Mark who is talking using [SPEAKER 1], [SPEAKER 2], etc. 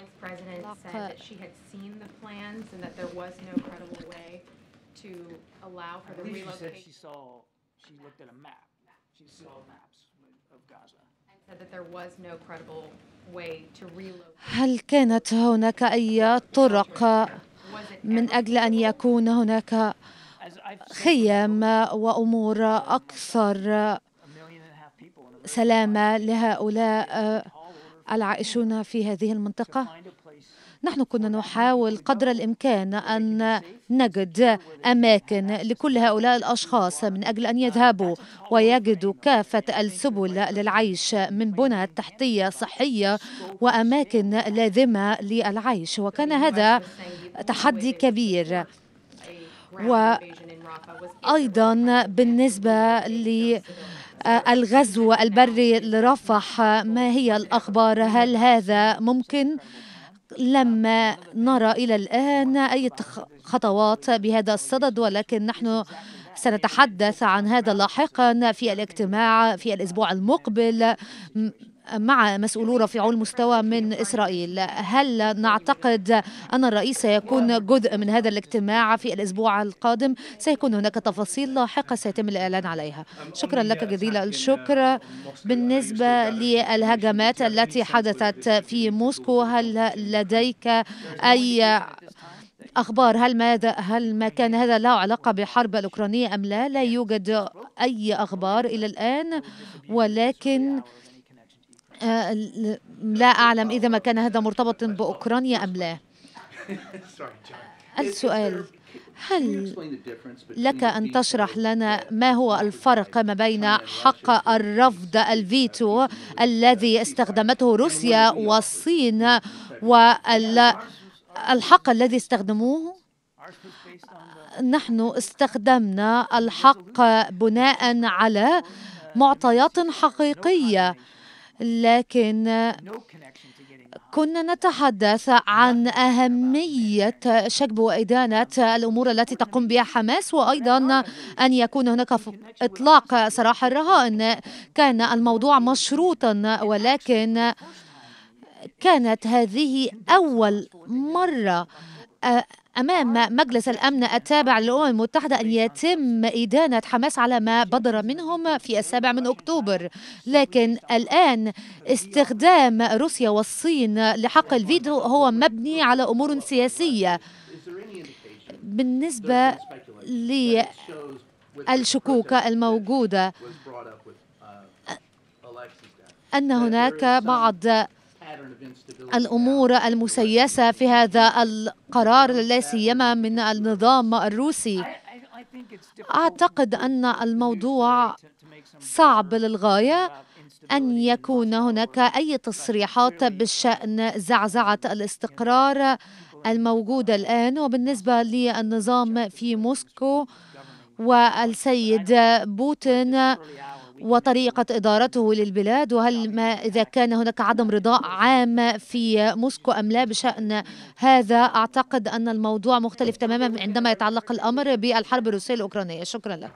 [SPEAKER 1] Vice President said that she had seen the plans and that there was no credible way to allow for I the relocation. she said she saw, she looked at a map. She saw maps of Gaza. Said that there was no credible way to relocate. هل كانت هناك أي طرق من أجل أن يكون هناك خيام وأمور أكثر سلامة لهؤلاء العائشون في هذه المنطقة نحن كنا نحاول قدر الإمكان أن نجد أماكن لكل هؤلاء الأشخاص من أجل أن يذهبوا ويجدوا كافة السبل للعيش من بنى تحتية صحية وأماكن لازمة للعيش وكان هذا تحدي كبير وأيضا بالنسبة ل آه، الغزو البري لرفح ما هي الأخبار هل هذا ممكن لم نرى إلى الآن أي خطوات بهذا الصدد ولكن نحن سنتحدث عن هذا لاحقا في الاجتماع في الأسبوع المقبل مع مسؤولو رفيعو المستوى من إسرائيل هل نعتقد أن الرئيس سيكون جزء من هذا الاجتماع في الأسبوع القادم سيكون هناك تفاصيل لاحقة سيتم الإعلان عليها شكرا لك جزيل الشكر بالنسبة للهجمات التي حدثت في موسكو هل لديك أي أخبار هل ماذا هل ما كان هذا له علاقة بحرب الأوكرانية أم لا لا يوجد أي أخبار إلى الآن ولكن آه، لا أعلم إذا ما كان هذا مرتبط بأوكرانيا أم لا السؤال هل لك أن تشرح لنا ما هو الفرق ما بين حق الرفض الفيتو الذي استخدمته روسيا والصين والحق الذي استخدموه نحن استخدمنا الحق بناء على uh, معطيات حقيقيه لكن كنا نتحدث عن أهمية شكب وإدانة الأمور التي تقوم بها حماس وأيضا أن يكون هناك إطلاق سراح الرهائن كان الموضوع مشروطا ولكن كانت هذه أول مرة آه، أمام مجلس الأمن التابع للأمم المتحدة أن يتم إدانة حماس على ما بدر منهم في السابع من أكتوبر لكن الآن استخدام روسيا والصين لحق الفيديو هو مبني على أمور سياسية بالنسبة للشكوك الموجودة أن هناك بعض الأمور المسيسة في هذا القرار لا سيما من النظام الروسي أعتقد أن الموضوع صعب للغاية أن يكون هناك أي تصريحات بشأن زعزعة الاستقرار الموجودة الآن وبالنسبة للنظام في موسكو والسيد بوتين وطريقة إدارته للبلاد وهل ما إذا كان هناك عدم رضاء عام في موسكو أم لا بشأن هذا أعتقد أن الموضوع مختلف تماما عندما يتعلق الأمر بالحرب الروسية الأوكرانية شكرا لك